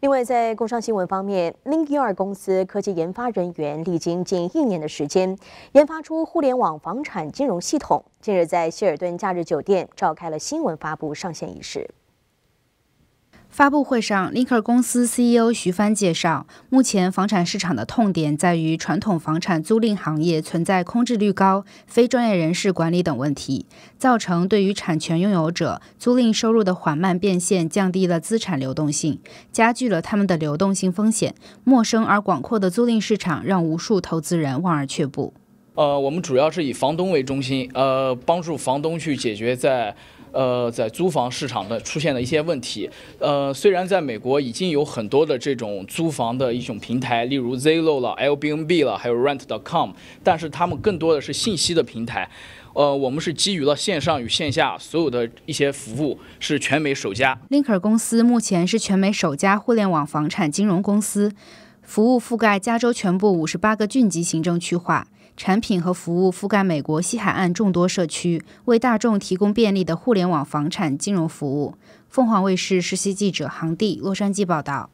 另外，在工商新闻方面，l i n k y 二公司科技研发人员历经近一年的时间，研发出互联网房产金融系统，近日在希尔顿假日酒店召开了新闻发布上线仪式。发布会上，Linker 公司 CEO 徐帆介绍，目前房产市场的痛点在于传统房产租赁行业存在空置率高、非专业人士管理等问题，造成对于产权拥有者租赁收入的缓慢变现，降低了资产流动性，加剧了他们的流动性风险。陌生而广阔的租赁市场让无数投资人望而却步。呃，我们主要是以房东为中心，呃，帮助房东去解决在，呃，在租房市场的出现的一些问题。呃，虽然在美国已经有很多的这种租房的一种平台，例如 Zillow 了、L B N B 了，还有 Rent.com，但是他们更多的是信息的平台。呃，我们是基于了线上与线下所有的一些服务，是全美首家。Linker 公司目前是全美首家互联网房产金融公司，服务覆盖加州全部五十八个郡级行政区划。产品和服务覆盖美国西海岸众多社区，为大众提供便利的互联网房产金融服务。凤凰卫视实习记者杭弟，洛杉矶报道。